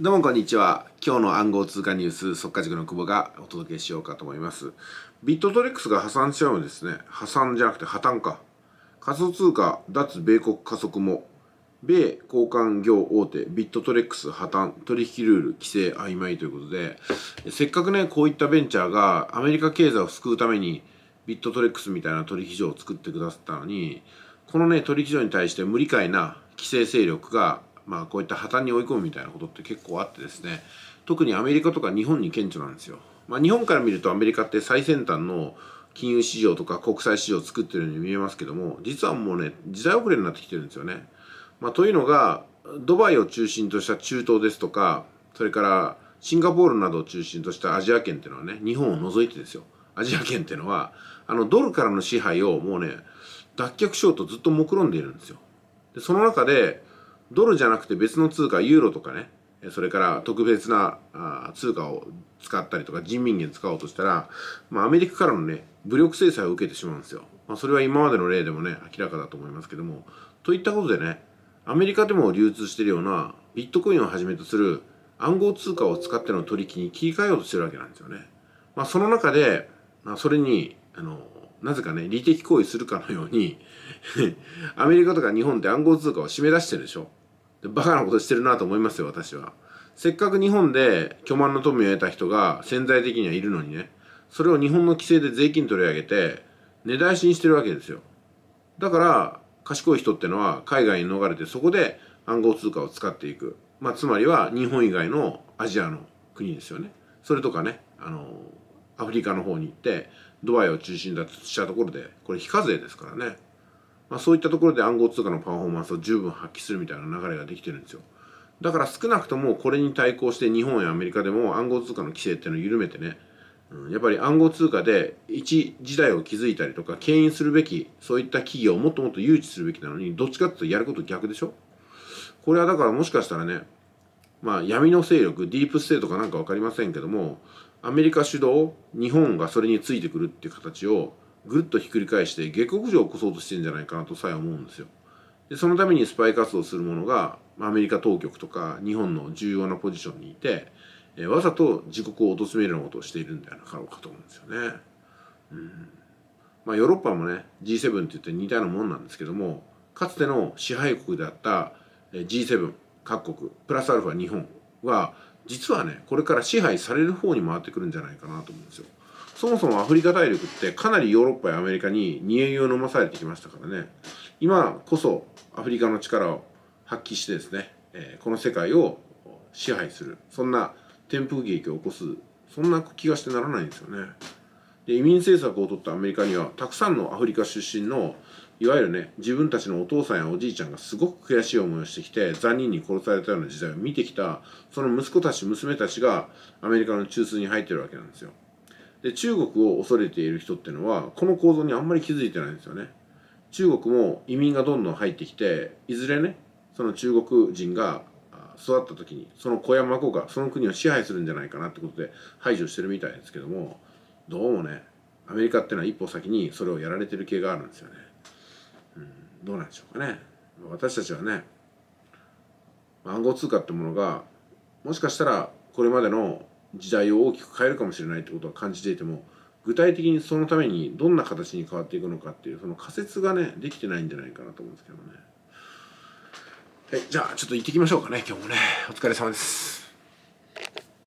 どうもこんにちは。今日の暗号通貨ニュース、速稼塾の久保がお届けしようかと思います。ビットトレックスが破産しちゃうんですね。破産じゃなくて破綻か。仮想通貨、脱米国加速も、米交換業大手、ビットトレックス破綻、取引ルール、規制曖昧ということで、せっかくね、こういったベンチャーがアメリカ経済を救うために、ビットトレックスみたいな取引所を作ってくださったのに、このね、取引所に対して無理解な規制勢力がまあ、こういった破綻に追い込むみたいなことって結構あってですね特にアメリカとか日本に顕著なんですよ。まあ、日本から見るとアメリカって最先端の金融市場とか国際市場を作ってるように見えますけども実はもうね時代遅れになってきてるんですよね。まあ、というのがドバイを中心とした中東ですとかそれからシンガポールなどを中心としたアジア圏っていうのはね日本を除いてですよアジア圏っていうのはあのドルからの支配をもうね脱却しようとずっと目論んでいるんですよ。でその中でドルじゃなくて別の通貨ユーロとかねそれから特別な通貨を使ったりとか人民元使おうとしたら、まあ、アメリカからのね武力制裁を受けてしまうんですよ、まあ、それは今までの例でもね明らかだと思いますけどもといったことでねアメリカでも流通しているようなビットコインをはじめとする暗号通貨を使っての取引に切り替えようとしてるわけなんですよね、まあ、その中で、まあ、それにあのなぜかね、利的行為するかのように アメリカとか日本って暗号通貨を締め出してるでしょ。でバカなことしてるなと思いますよ私はせっかく日本で巨万の富を得た人が潜在的にはいるのにねそれを日本の規制で税金取り上げて値絶しにしてるわけですよだから賢い人ってのは海外に逃れてそこで暗号通貨を使っていく、まあ、つまりは日本以外のアジアの国ですよねそれとかねあのアフリカの方に行ってドバイを中心だとしたところでこれ非課税ですからねまあ、そういったところで暗号通貨のパフォーマンスを十分発揮するみたいな流れができてるんですよだから少なくともこれに対抗して日本やアメリカでも暗号通貨の規制っていうのを緩めてね、うん、やっぱり暗号通貨で一時代を築いたりとか牽引するべきそういった企業をもっともっと誘致するべきなのにどっちかっていうとやること逆でしょこれはだからもしかしたらねまあ闇の勢力ディープステートかなんか分かりませんけどもアメリカ主導日本がそれについてくるっていう形をぐっとひっくり返して下克上を起こそうとしてるんじゃないかなとさえ思うんですよ。でそのためにスパイ活動するものがアメリカ当局とか日本の重要なポジションにいて、えわざと自国を貶めるようなことをしているんではなかろうかと思うんですよね。うんまあ、ヨーロッパもね G7 って言って似たようなもんなんですけどもかつての支配国であった G7 各国プラスアルファ日本は実はねこれから支配される方に回ってくるんじゃないかなと思うんですよ。そもそもアフリカ大陸ってかなりヨーロッパやアメリカに煮え湯を飲まされてきましたからね今こそアフリカの力を発揮してですね、えー、この世界を支配するそんな転覆劇を起こすそんな気がしてならないんですよね。で移民政策を取ったアメリカにはたくさんのアフリカ出身のいわゆるね自分たちのお父さんやおじいちゃんがすごく悔しい思いをしてきて残忍に殺されたような時代を見てきたその息子たち娘たちがアメリカの中枢に入ってるわけなんですよ。で中国を恐れている人っていうのはこの構造にあんまり気づいてないんですよね中国も移民がどんどん入ってきていずれねその中国人が育った時にその小山孫がその国を支配するんじゃないかなってことで排除してるみたいですけどもどうもねアメリカってのは一歩先にそれをやられてる系があるんですよね、うん、どうなんでしょうかね私たちはね暗号通貨ってものがもしかしたらこれまでの時代を大きく変えるかもしれないってことは感じていても具体的にそのためにどんな形に変わっていくのかっていうその仮説がねできてないんじゃないかなと思うんですけどね。はい、じゃあちょっと行ってきましょうかね今日もねお疲れ様です。